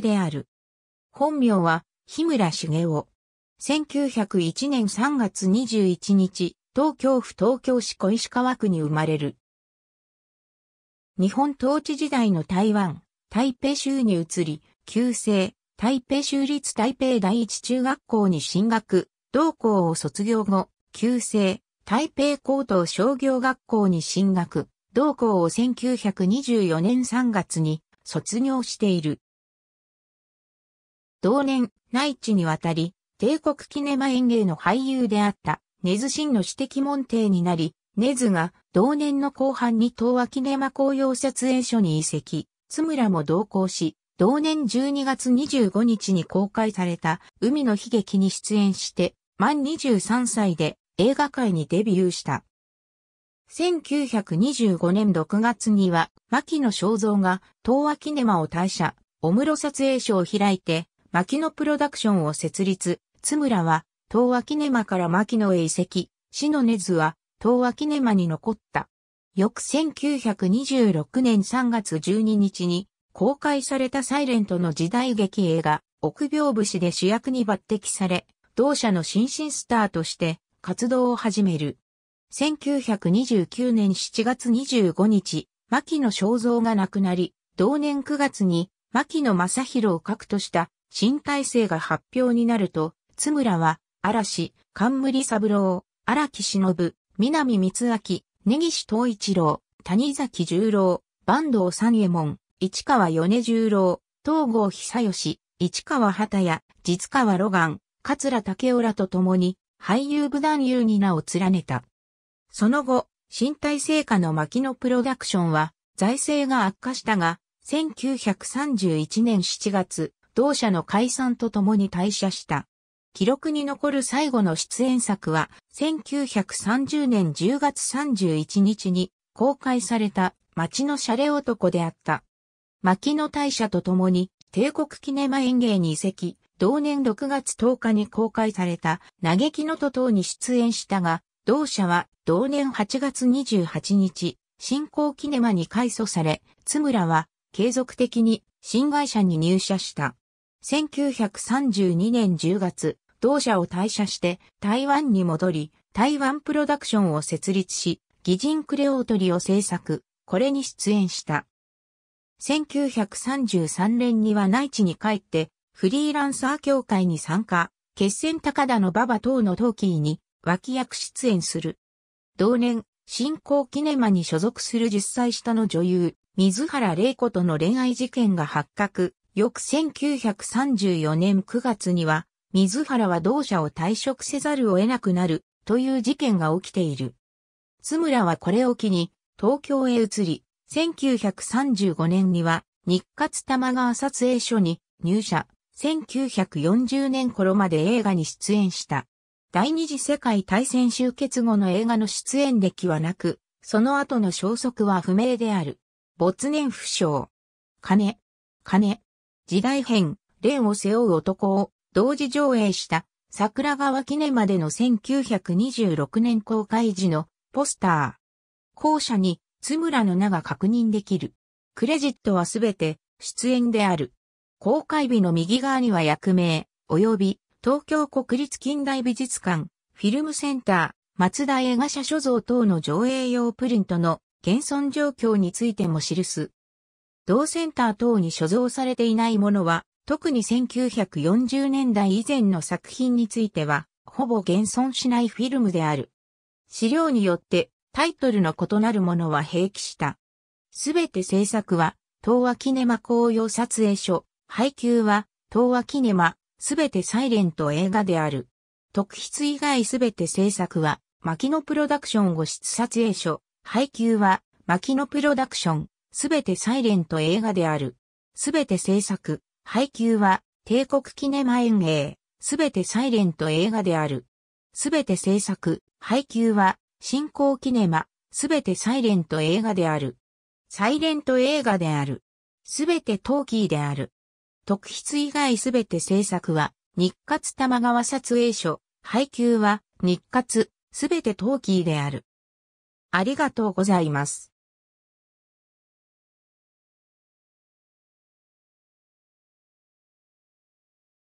である。本名は、日村茂雄。1901年3月21日、東京府東京市小石川区に生まれる。日本統治時代の台湾、台北州に移り、旧制、台北州立台北第一中学校に進学、同校を卒業後、旧制、台北高等商業学校に進学、同校を1924年3月に卒業している。同年、内地に渡り、帝国キネマ演芸の俳優であった、根津真の指摘門弟になり、根津が同年の後半に東和キネマ紅葉撮影所に移籍、津村も同行し、同年12月25日に公開された海の悲劇に出演して、満23歳で映画界にデビューした。1925年6月には、牧野正造が東和キネマを退社、小室撮影所を開いて、牧野プロダクションを設立、津村は、東脇キネマから牧野へ移籍、篠根津は、東脇キネマに残った。翌1926年3月12日に、公開されたサイレントの時代劇映画、臆病節で主役に抜擢され、同社の新進スターとして活動を始める。1929年7月25日、牧野正造が亡くなり、同年9月に牧野正宏を核とした新体制が発表になると、津村は、嵐、冠三郎、荒木忍、南光明、根岸東一郎、谷崎十郎、坂東三右衛門、市川米十郎、東郷久義、市川畑屋、実川露岩、桂竹雄らと共に、俳優部団優に名を連ねた。その後、新体制下の牧野プロダクションは、財政が悪化したが、1931年7月、同社の解散とともに退社した。記録に残る最後の出演作は、1930年10月31日に公開された街のシャレ男であった。牧野大社とともに帝国キネマ園芸に移籍、同年6月10日に公開された嘆きのと等に出演したが、同社は同年8月28日、新興キネマに改組され、津村は継続的に新会社に入社した。1932年10月、同社を退社して台湾に戻り、台湾プロダクションを設立し、擬人クレオートリを制作、これに出演した。1933年には内地に帰って、フリーランサー協会に参加、決戦高田の馬場等のトーキーに脇役出演する。同年、新興キネマに所属する10歳下の女優、水原玲子との恋愛事件が発覚、翌1934年9月には、水原は同社を退職せざるを得なくなるという事件が起きている。津村はこれを機に東京へ移り、1935年には日活玉川撮影所に入社、1940年頃まで映画に出演した。第二次世界大戦終結後の映画の出演歴はなく、その後の消息は不明である。没年不詳。金、金、時代編、恋を背負う男を同時上映した桜川記念までの1926年公開時のポスター。校舎に津村の名が確認できる。クレジットはすべて出演である。公開日の右側には役名、及び東京国立近代美術館、フィルムセンター、松田映画社所蔵等の上映用プリントの現存状況についても記す。同センター等に所蔵されていないものは、特に1940年代以前の作品については、ほぼ現存しないフィルムである。資料によってタイトルの異なるものは併記した。すべて制作は、東和キネマ紅葉撮影所、配給は、東和キネマ、すべてサイレント映画である。特筆以外すべて制作は、牧野プロダクションを室撮影所、配給は、牧野プロダクション、すべてサイレント映画である。すべて制作、配給は、帝国キネマ演芸、すべてサイレント映画である。すべて制作、配給は、新興キネマ、すべてサイレント映画である。サイレント映画である。すべてトーキーである。特筆以外すべて制作は、日活玉川撮影所、配給は、日活、すべてトーキーである。ありがとうございます。